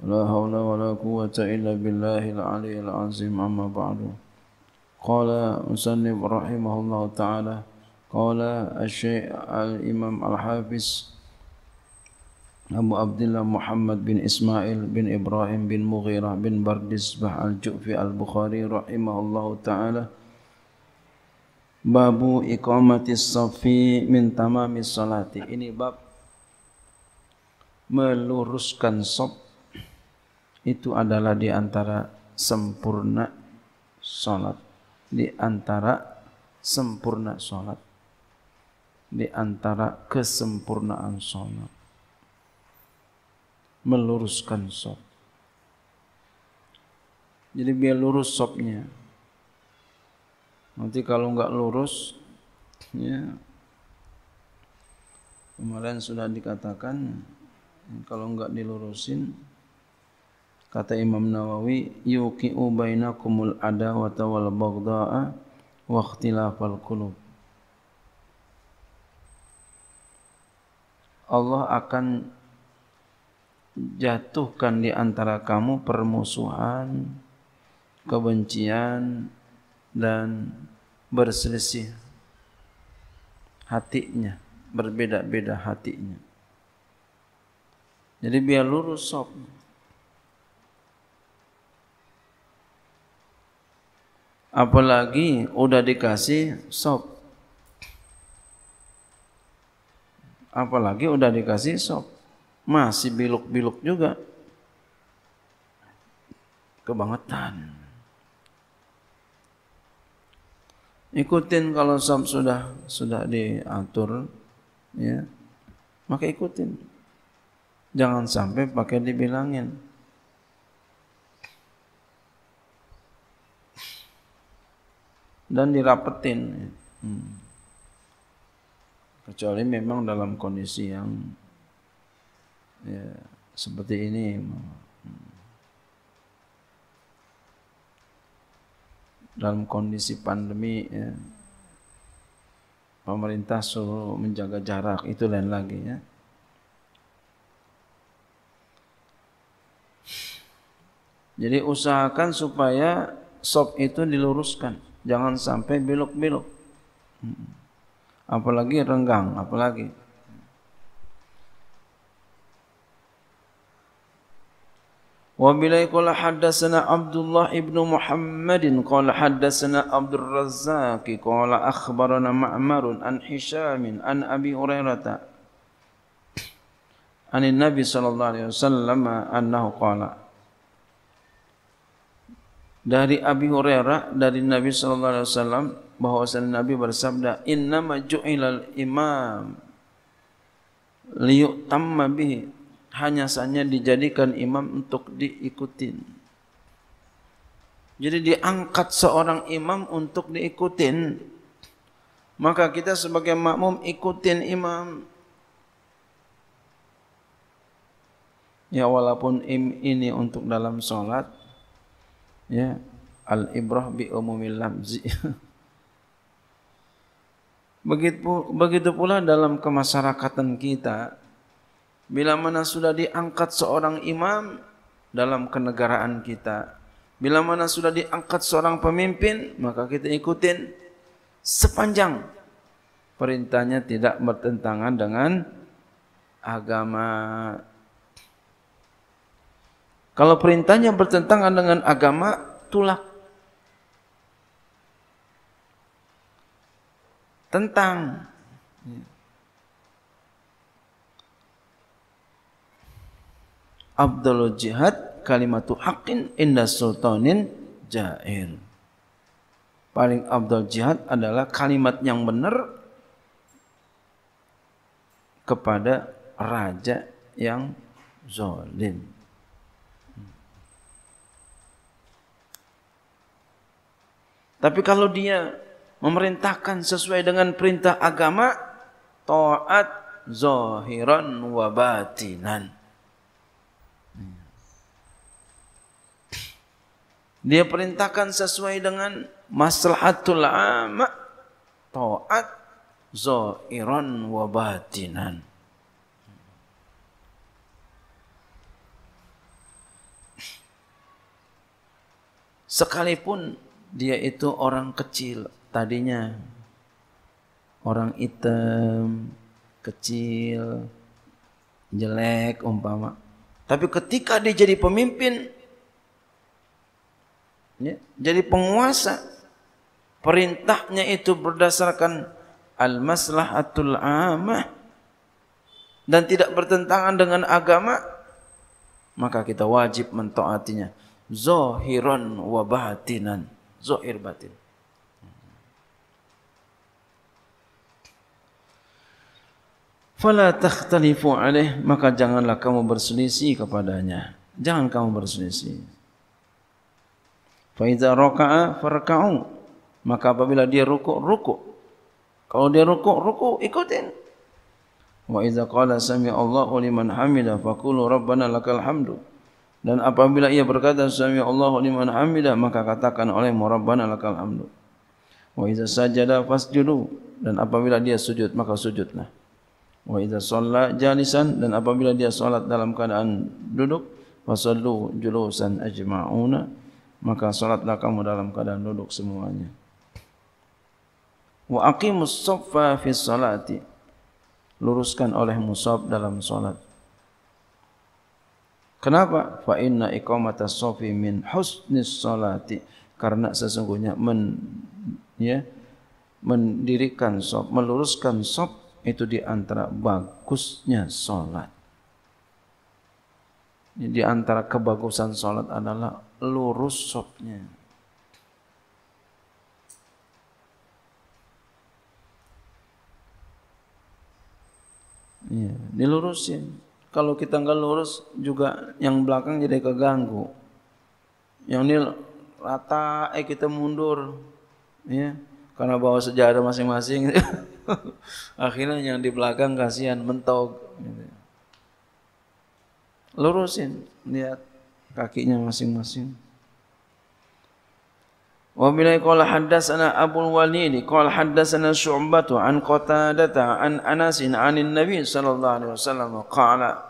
لا حول ولا قوة إلا بالله العلي العظيم أما بعد قال مسلم رحمه الله تعالى قال الشيء الإمام الحافظ أبو عبد الله محمد بن إسماعيل بن إبراهيم بن مغيرة بن بردس بح الجؤفي البخاري رحمه الله تعالى باب إقامة الصف من تمام الصلاة إني باب meluruskan sob itu adalah di antara sempurna salat di antara sempurna salat di antara kesempurnaan salat meluruskan sop jadi biar lurus sopnya nanti kalau enggak lurus ya kemarin sudah dikatakan kalau enggak dilurusin hmm kata Imam Nawawi yuqi'u bainakumul adawata wal baghdha'a wa ikhtilafal qulub Allah akan jatuhkan di antara kamu permusuhan kebencian dan berselisih hatinya berbeda-beda hatinya jadi biar lurus sok apalagi udah dikasih sop apalagi udah dikasih sop masih biluk-biluk juga kebangetan ikutin kalau sop sudah sudah diatur ya maka ikutin jangan sampai pakai dibilangin dan dirapetin. Hmm. Kecuali memang dalam kondisi yang ya, seperti ini. Hmm. Dalam kondisi pandemi ya, pemerintah suruh menjaga jarak itu lain lagi ya. Jadi usahakan supaya sop itu diluruskan. jangan sampai belok-belok. Apalagi renggang, apalagi. Wa bilai qala haddatsana Abdullah ibn Muhammadin, qala haddatsana Abdul Razzaq qala akhbarana Ma'mar an Hisham an Abi Hurairah an Nabi sallallahu alaihi wasallam annahu qala dari Abi Hurairah dari Nabi sallallahu alaihi wasallam bahwasanya Nabi bersabda inna maj'ilal imam liyutamma bihi hanya saja dijadikan imam untuk diikutin jadi diangkat seorang imam untuk diikutin maka kita sebagai makmum ikutin imam Ya walaupun ini untuk dalam solat, ya al ibrah bi umumil lamzi begitu begitu pula dalam kemasyarakatan kita bila mana sudah diangkat seorang imam dalam kenegaraan kita bila mana sudah diangkat seorang pemimpin maka kita ikutin sepanjang perintahnya tidak bertentangan dengan agama kalau perintahnya bertentangan dengan agama, tertulak tentang Abdul Jihad kalimatu haqqin inda sultanin jair paling Abdul Jihad adalah kalimat yang benar kepada raja yang zalim Tapi kalau dia memerintahkan sesuai dengan perintah agama, taat zahiran wa batinan. Dia perintahkan sesuai dengan maslahatul amma, taat zahiran wa batinan. Sekalipun dia itu orang kecil tadinya orang hitam kecil jelek umpama tapi ketika dia jadi pemimpin ya, jadi penguasa perintahnya itu berdasarkan al-maslahatul amah dan tidak bertentangan dengan agama maka kita wajib mentaatinya zahiran wa batinan zahir batin. Fala takhtalifu alaih maka janganlah kamu berselisih kepadanya. Jangan kamu berselisih. Fa iza raka'a farka'u maka apabila dia rukuk rukuk. Kalau dia rukuk rukuk ikutin. Wa iza qala sami'a Allahu liman hamida faqulu rabbana lakal hamdu. Dan apabila ia berkata sami Allahu liman hamidah maka katakan oleh Rabbana lakal hamdu. Wa idza sajada fasjudu dan apabila dia sujud maka sujudlah. Wa idza shalla jalisan dan apabila dia salat dalam keadaan duduk fasallu julusan ajma'una maka salatlah kamu dalam keadaan duduk semuanya. Wa aqimus saffa fi salati luruskan oleh musab dalam salat. Kenapa? Fa inna iqamata sofi min husnis salati. Karena sesungguhnya men, ya, mendirikan sof, meluruskan sof itu di antara bagusnya salat. Di antara kebagusan salat adalah lurus sofnya. Ya, dilurusin. Ya. kalau kita nggak lurus juga yang belakang jadi keganggu yang ini rata eh kita mundur ya karena bawa sejarah masing-masing akhirnya yang di belakang kasihan mentok. Gitu. lurusin lihat kakinya masing-masing Wa bilai qala haddatsana Abu Walid qala haddatsana Syu'batu an Qatadah an Anas an Nabi sallallahu alaihi wasallam qala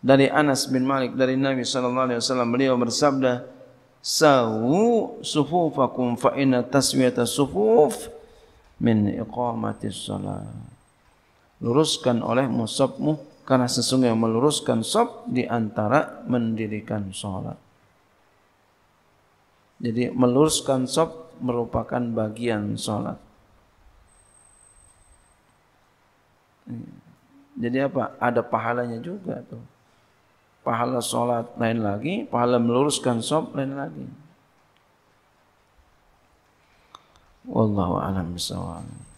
dari Anas bin Malik dari Nabi sallallahu alaihi wasallam beliau bersabda sawu sufufakum fa inna taswiyata sufuf min iqamati shalah luruskan oleh musabmu karena sesungguhnya meluruskan sob di antara mendirikan salat jadi meluruskan sop merupakan bagian sholat. Jadi apa? Ada pahalanya juga tuh. Pahala sholat lain lagi, pahala meluruskan sop lain lagi. Wallahu a'lam bishawab.